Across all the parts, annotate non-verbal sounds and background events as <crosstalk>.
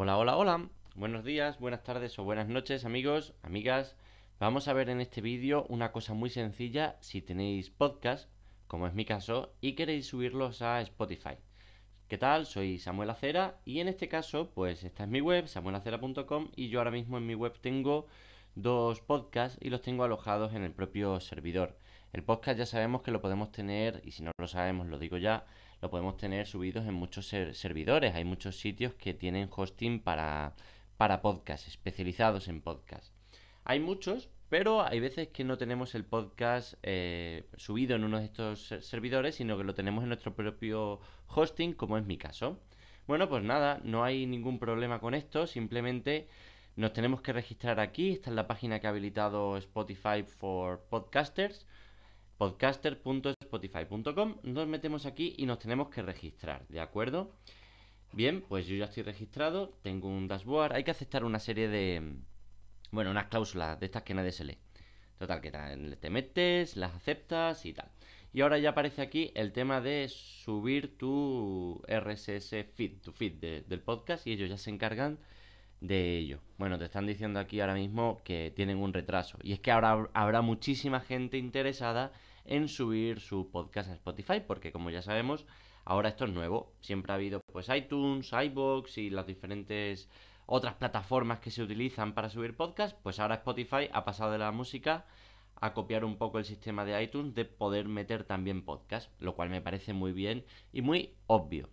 Hola, hola, hola. Buenos días, buenas tardes o buenas noches amigos, amigas. Vamos a ver en este vídeo una cosa muy sencilla si tenéis podcast, como es mi caso, y queréis subirlos a Spotify. ¿Qué tal? Soy Samuel Acera y en este caso, pues esta es mi web, samuelacera.com y yo ahora mismo en mi web tengo dos podcasts y los tengo alojados en el propio servidor. El podcast ya sabemos que lo podemos tener, y si no lo sabemos lo digo ya, lo podemos tener subidos en muchos servidores. Hay muchos sitios que tienen hosting para, para podcast, especializados en podcast. Hay muchos, pero hay veces que no tenemos el podcast eh, subido en uno de estos servidores, sino que lo tenemos en nuestro propio hosting, como es mi caso. Bueno, pues nada, no hay ningún problema con esto, simplemente nos tenemos que registrar aquí. Esta es la página que ha habilitado Spotify for Podcasters, spotify.com, nos metemos aquí y nos tenemos que registrar, ¿de acuerdo? Bien, pues yo ya estoy registrado, tengo un dashboard, hay que aceptar una serie de, bueno, unas cláusulas de estas que nadie se lee. Total, que te metes, las aceptas y tal. Y ahora ya aparece aquí el tema de subir tu RSS feed, tu feed del podcast, y ellos ya se encargan de ello. Bueno, te están diciendo aquí ahora mismo que tienen un retraso. Y es que ahora habrá muchísima gente interesada en subir su podcast a Spotify, porque como ya sabemos, ahora esto es nuevo. Siempre ha habido pues iTunes, iBox y las diferentes otras plataformas que se utilizan para subir podcast, pues ahora Spotify ha pasado de la música a copiar un poco el sistema de iTunes de poder meter también podcast, lo cual me parece muy bien y muy obvio.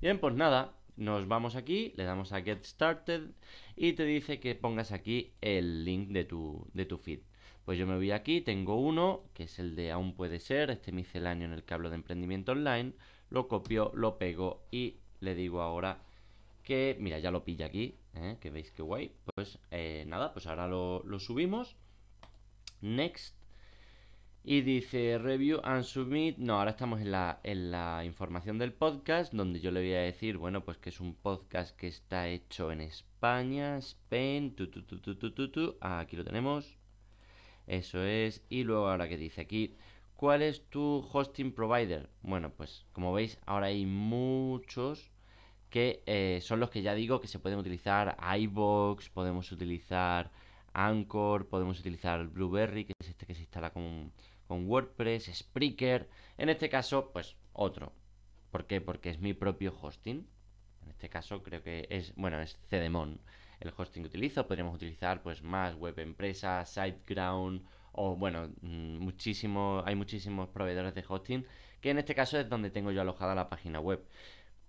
Bien, pues nada, nos vamos aquí, le damos a Get Started y te dice que pongas aquí el link de tu, de tu feed. Pues yo me voy aquí, tengo uno, que es el de Aún puede ser, este misceláneo en el que hablo de emprendimiento online, lo copio, lo pego y le digo ahora que, mira, ya lo pilla aquí, ¿eh? que veis que guay. Pues eh, nada, pues ahora lo, lo subimos. Next y dice review and submit. No, ahora estamos en la, información del podcast, donde yo le voy a decir, bueno, pues que es un podcast que está hecho en España, Spain, tu, aquí lo tenemos. Eso es. Y luego ahora que dice aquí, ¿cuál es tu hosting provider? Bueno, pues como veis, ahora hay muchos que eh, son los que ya digo que se pueden utilizar iBox, podemos utilizar Anchor, podemos utilizar Blueberry, que es este que se instala como con WordPress, Spreaker, en este caso, pues otro. ¿Por qué? Porque es mi propio hosting. En este caso creo que es, bueno, es Cedemon el hosting que utilizo. Podríamos utilizar pues más web empresas, SiteGround o bueno, mm, muchísimo, hay muchísimos proveedores de hosting que en este caso es donde tengo yo alojada la página web.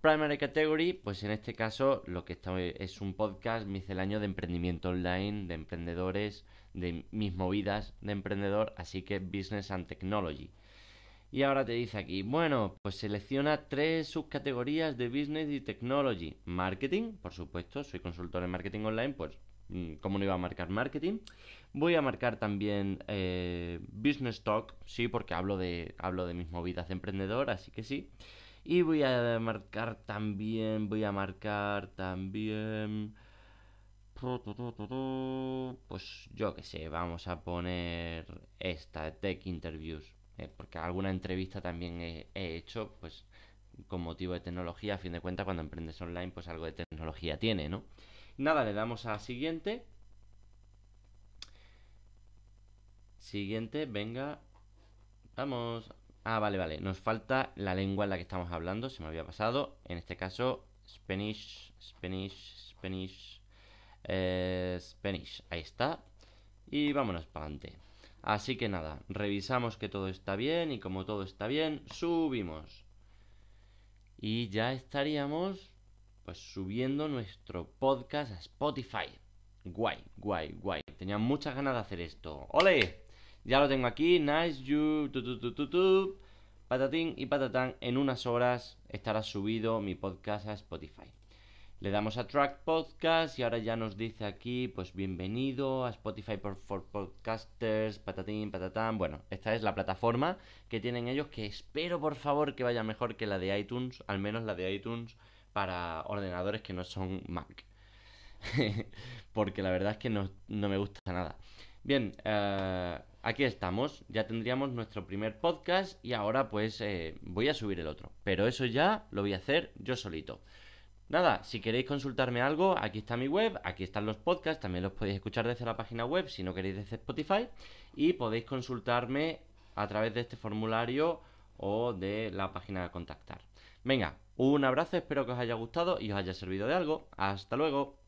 Primary Category, pues en este caso lo que está es un podcast año de emprendimiento online, de emprendedores, de mis movidas de emprendedor, así que Business and Technology. Y ahora te dice aquí, bueno, pues selecciona tres subcategorías de Business y Technology. Marketing, por supuesto, soy consultor en marketing online, pues mm, como no iba a marcar marketing. Voy a marcar también eh, Business Talk, sí, porque hablo de, hablo de mis movidas de emprendedor, así que sí. Y voy a marcar también, voy a marcar también... Pues yo que sé, vamos a poner esta, Tech Interviews. Eh, porque alguna entrevista también he, hecho, pues con motivo de tecnología. A fin de cuentas, cuando emprendes online, pues algo de tecnología tiene, ¿no? Nada, le damos a siguiente. Siguiente, venga. Vamos, Ah, vale, vale. Nos falta la lengua en la que estamos hablando. Se me había pasado. En este caso, Spanish, Spanish, Spanish, eh, Spanish. Ahí está. Y vámonos para adelante. Así que nada, revisamos que todo está bien y como todo está bien, subimos. Y ya estaríamos pues subiendo nuestro podcast a Spotify. Guay, guay, guay. Tenía muchas ganas de hacer esto. ¡Ole! Ya lo tengo aquí, nice, you, tu, tu, tu, patatín y patatán. En unas horas estará subido mi podcast a Spotify. Le damos a Track Podcast y ahora ya nos dice aquí, pues bienvenido a Spotify for, Podcasters, patatín, patatán. Bueno, esta es la plataforma que tienen ellos que espero por favor que vaya mejor que la de iTunes, al menos la de iTunes para ordenadores que no son Mac. <laughs> Porque la verdad es que no, no me gusta nada. Bien, eh aquí estamos, ya tendríamos nuestro primer podcast y ahora pues eh, voy a subir el otro. Pero eso ya lo voy a hacer yo solito. Nada, si queréis consultarme algo, aquí está mi web, aquí están los podcasts, también los podéis escuchar desde la página web si no queréis desde Spotify y podéis consultarme a través de este formulario o de la página de contactar. Venga, un abrazo, espero que os haya gustado y os haya servido de algo. Hasta luego.